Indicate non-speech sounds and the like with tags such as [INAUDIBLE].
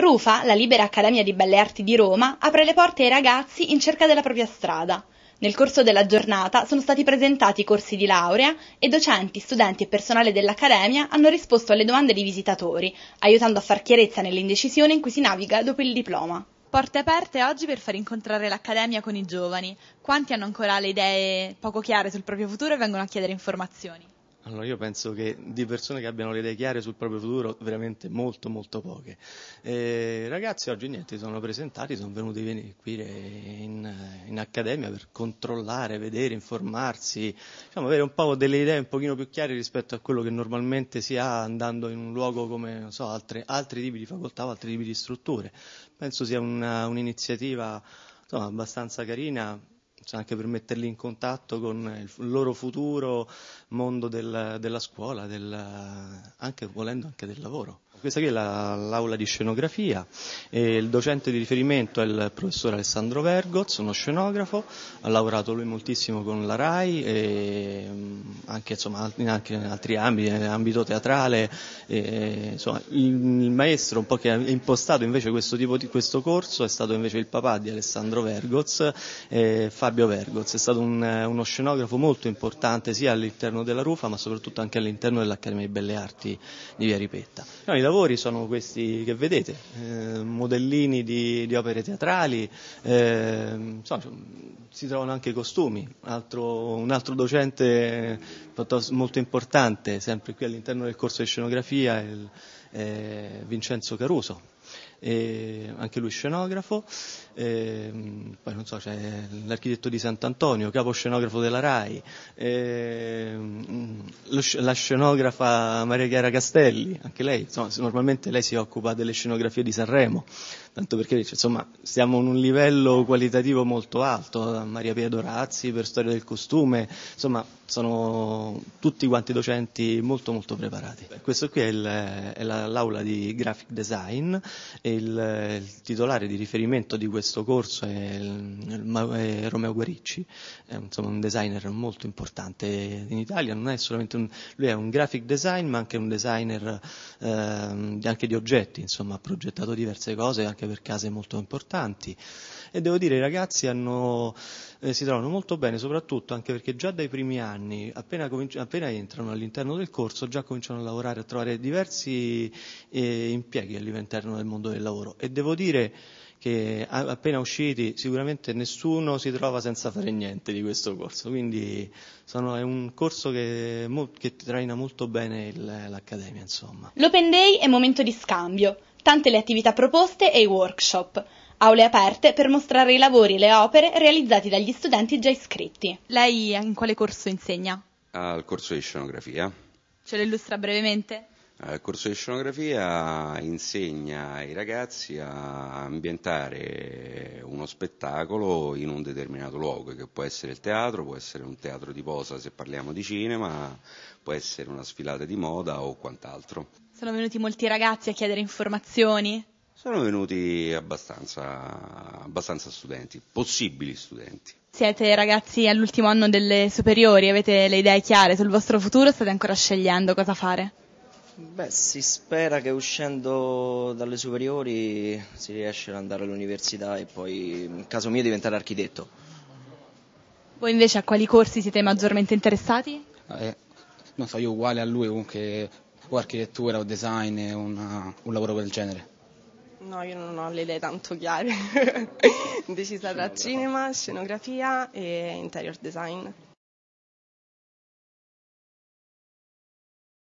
Rufa, la Libera Accademia di Belle Arti di Roma, apre le porte ai ragazzi in cerca della propria strada. Nel corso della giornata sono stati presentati corsi di laurea e docenti, studenti e personale dell'Accademia hanno risposto alle domande dei visitatori, aiutando a far chiarezza nell'indecisione in cui si naviga dopo il diploma. Porte aperte oggi per far incontrare l'Accademia con i giovani. Quanti hanno ancora le idee poco chiare sul proprio futuro e vengono a chiedere informazioni? Allora io penso che di persone che abbiano le idee chiare sul proprio futuro veramente molto molto poche. Eh, ragazzi oggi niente, sono presentati, sono venuti qui in, in, accademia per controllare, vedere, informarsi, diciamo, avere un po' delle idee un pochino più chiare rispetto a quello che normalmente si ha andando in un luogo come so, altre, altri tipi di facoltà o altri tipi di strutture. Penso sia una, un'iniziativa insomma, abbastanza carina cioè anche per metterli in contatto con il loro futuro mondo del, della scuola, del, anche, volendo anche del lavoro. Questa qui è la, l'aula di scenografia e il docente di riferimento è il professor Alessandro Vergoz, uno scenografo, ha lavorato lui moltissimo con la RAI e mm, anche, insomma, anche in altri ambiti, nell'ambito eh, teatrale, e, insomma, il, il, maestro un po' che ha impostato invece questo, tipo di, questo corso è stato invece il papà di Alessandro Vergoz, eh, Fabio Fabio Vergoz, è stato un, eh, uno scenografo molto importante sia all'interno della Rufa ma soprattutto anche all'interno dell'Accademia di Belle Arti di Via Ripetta. No, I lavori sono questi che vedete, eh, modellini di, di, opere teatrali, eh, insomma, si trovano anche i costumi, altro, un altro docente molto importante sempre qui all'interno del corso di scenografia è il, eh, Vincenzo Caruso anche lui scenografo, e, poi non so, c'è l'architetto di Sant'Antonio, capo scenografo della RAI, e, mm, lo, la scenografa Maria Chiara Castelli, anche lei, insomma, normalmente lei si occupa delle scenografie di Sanremo, tanto perché insomma, siamo in un livello qualitativo molto alto, Maria Pia Dorazzi per storia del costume, insomma sono tutti quanti docenti molto molto preparati. Questo qui è, il, è la, l'aula di graphic design il, il, titolare di riferimento di questo corso è, il, è Romeo Guaricci, è, insomma, un designer molto importante in Italia, è un, lui è un graphic design ma anche un designer eh, anche di oggetti, insomma, ha progettato diverse cose anche per case molto importanti e devo dire i ragazzi hanno, eh, si trovano molto bene, soprattutto anche perché già dai primi anni, appena, cominci- appena entrano all'interno del corso, già cominciano a lavorare, a trovare diversi eh, impieghi all'interno del mondo del lavoro e devo dire che appena usciti sicuramente nessuno si trova senza fare niente di questo corso, quindi sono, è un corso che, che traina molto bene il, l'Accademia. Insomma. L'Open Day è momento di scambio, tante le attività proposte e i workshop. Aule aperte per mostrare i lavori e le opere realizzati dagli studenti già iscritti. Lei in quale corso insegna? Al corso di scenografia. Ce lo illustra brevemente? Eh, il corso di scenografia insegna ai ragazzi a ambientare uno spettacolo in un determinato luogo, che può essere il teatro, può essere un teatro di posa se parliamo di cinema, può essere una sfilata di moda o quant'altro. Sono venuti molti ragazzi a chiedere informazioni? Sono venuti abbastanza, abbastanza studenti, possibili studenti. Siete ragazzi all'ultimo anno delle superiori, avete le idee chiare sul vostro futuro, state ancora scegliendo cosa fare? Beh, si spera che uscendo dalle superiori si riesca ad andare all'università e poi, in caso mio, diventare architetto. Voi invece a quali corsi siete maggiormente interessati? Eh, non so, io uguale a lui comunque o architettura o design, una, un lavoro del genere. No, io non ho le idee tanto chiare. [LAUGHS] Decisa tra cinema, scenografia e interior design.